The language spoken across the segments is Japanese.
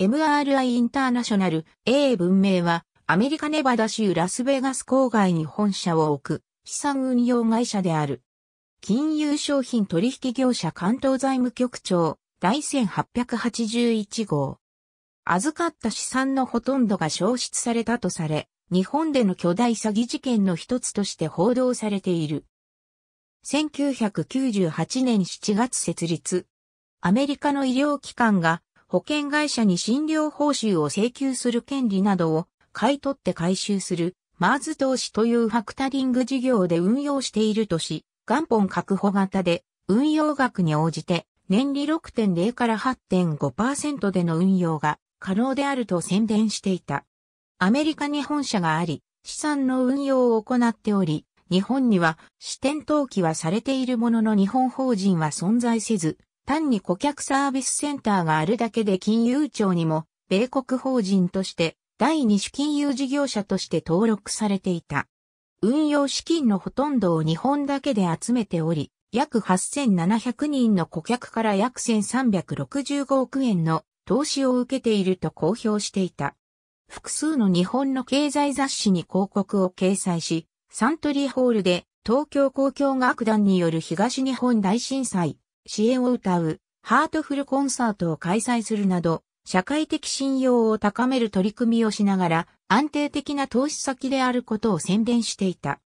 MRI インターナショナル A 文明はアメリカネバダ州ラスベガス郊外に本社を置く資産運用会社である。金融商品取引業者関東財務局長第1881号。預かった資産のほとんどが消失されたとされ、日本での巨大詐欺事件の一つとして報道されている。1998年7月設立。アメリカの医療機関が保険会社に診療報酬を請求する権利などを買い取って回収する、マーズ投資というファクタリング事業で運用しているとし、元本確保型で運用額に応じて年利6.0から8.5%での運用が可能であると宣伝していた。アメリカに本社があり、資産の運用を行っており、日本には支店登記はされているものの日本法人は存在せず、単に顧客サービスセンターがあるだけで金融庁にも、米国法人として第二種金融事業者として登録されていた。運用資金のほとんどを日本だけで集めており、約8700人の顧客から約1365億円の投資を受けていると公表していた。複数の日本の経済雑誌に広告を掲載し、サントリーホールで東京公共楽団による東日本大震災支援を歌うハートフルコンサートを開催するなど、社会的信用を高める取り組みをしながら、安定的な投資先であることを宣伝していた。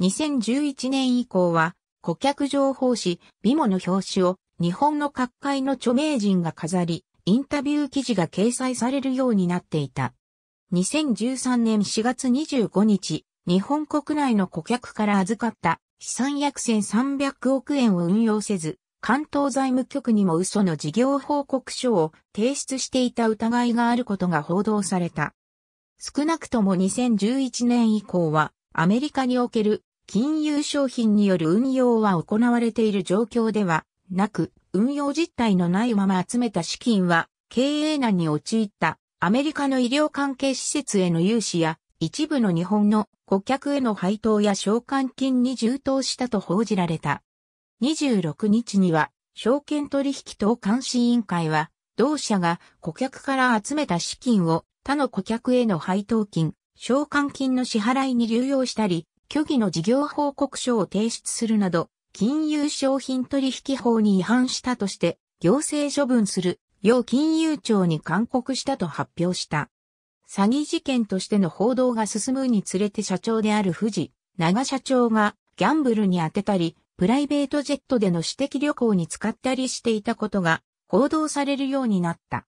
2011年以降は、顧客情報誌、ビモの表紙を日本の各界の著名人が飾り、インタビュー記事が掲載されるようになっていた。2013年4月25日、日本国内の顧客から預かった資産約1300億円を運用せず、関東財務局にも嘘の事業報告書を提出していた疑いがあることが報道された。少なくとも2011年以降は、アメリカにおける金融商品による運用は行われている状況ではなく、運用実態のないまま集めた資金は、経営難に陥ったアメリカの医療関係施設への融資や、一部の日本の顧客への配当や償還金に充当したと報じられた。26日には、証券取引等監視委員会は、同社が顧客から集めた資金を他の顧客への配当金、償還金の支払いに流用したり、虚偽の事業報告書を提出するなど、金融商品取引法に違反したとして、行政処分する、要金融庁に勧告したと発表した。詐欺事件としての報道が進むにつれて社長である富士、長社長がギャンブルに当てたり、プライベートジェットでの私的旅行に使ったりしていたことが報道されるようになった。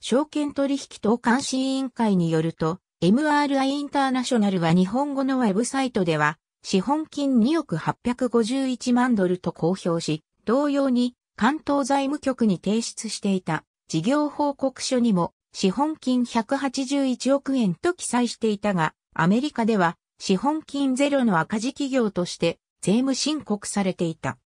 証券取引等監視委員会によると、MRI インターナショナルは日本語のウェブサイトでは、資本金2億851万ドルと公表し、同様に関東財務局に提出していた事業報告書にも資本金181億円と記載していたが、アメリカでは資本金ゼロの赤字企業として税務申告されていた。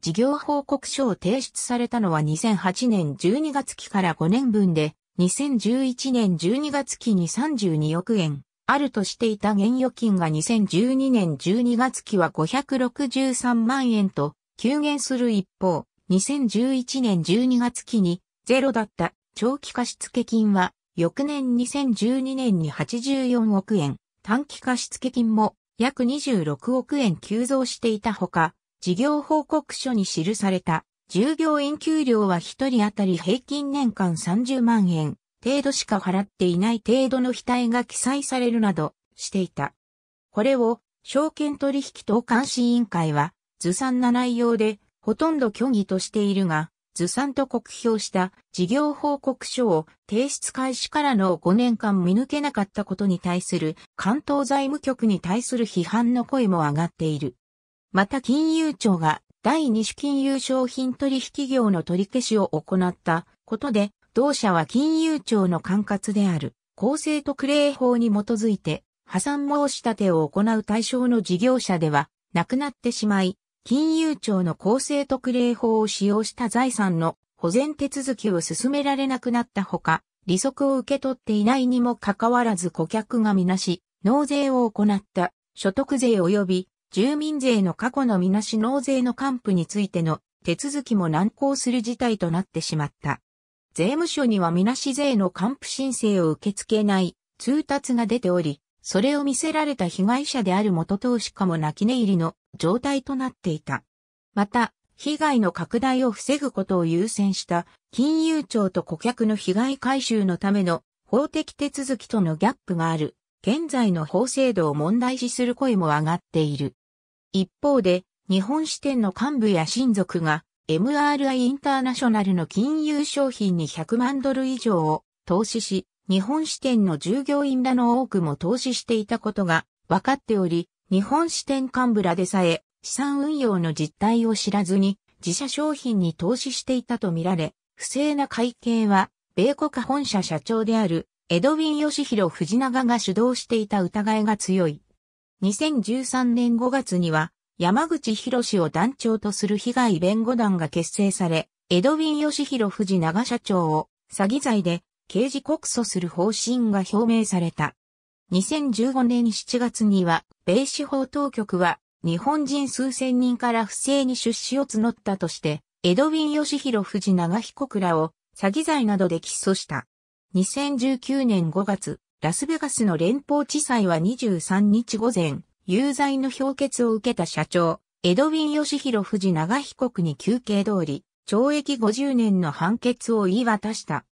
事業報告書を提出されたのは2008年12月期から5年分で、2011年12月期に32億円、あるとしていた現預金が2012年12月期は563万円と、急減する一方、2011年12月期にゼロだった長期貸付金は、翌年2012年に84億円、短期貸付金も約26億円急増していたほか、事業報告書に記された従業員給料は1人当たり平均年間30万円程度しか払っていない程度の額が記載されるなどしていた。これを証券取引等監視委員会はずさんな内容でほとんど虚偽としているが、ずさんと酷評した事業報告書を提出開始からの5年間見抜けなかったことに対する関東財務局に対する批判の声も上がっている。また金融庁が第二種金融商品取引業の取り消しを行ったことで、同社は金融庁の管轄である公正特例法に基づいて破産申し立てを行う対象の事業者ではなくなってしまい、金融庁の公正特例法を使用した財産の保全手続きを進められなくなったほか、利息を受け取っていないにもかかわらず顧客がみなし、納税を行った所得税及び住民税の過去のみなし納税の還付についての手続きも難航する事態となってしまった。税務署にはみなし税の還付申請を受け付けない通達が出ており、それを見せられた被害者である元投資家も泣き寝入りの状態となっていた。また、被害の拡大を防ぐことを優先した金融庁と顧客の被害回収のための法的手続きとのギャップがある現在の法制度を問題視する声も上がっている。一方で、日本支店の幹部や親族が MRI インターナショナルの金融商品に100万ドル以上を投資し、日本支店の従業員らの多くも投資していたことが分かっており、日本支店幹部らでさえ資産運用の実態を知らずに自社商品に投資していたとみられ、不正な会計は米国本社社長であるエドウィン・ヨシヒロ・フジナガが主導していた疑いが強い。2013年5月には山口博士を団長とする被害弁護団が結成され、エドウィン・ヨシヒロ・フジナガ社長を詐欺罪で刑事告訴する方針が表明された。2015年7月には、米司法当局は、日本人数千人から不正に出資を募ったとして、エドウィン・ヨシヒロ・フ藤長被告らを詐欺罪などで起訴した。2019年5月、ラスベガスの連邦地裁は23日午前、有罪の評決を受けた社長、エドウィン・ヨシヒロ・フ藤長被告に休刑通り、懲役50年の判決を言い渡した。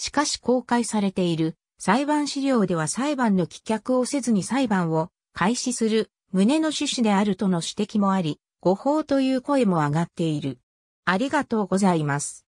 しかし公開されている裁判資料では裁判の棄却をせずに裁判を開始する旨の趣旨であるとの指摘もあり、誤報という声も上がっている。ありがとうございます。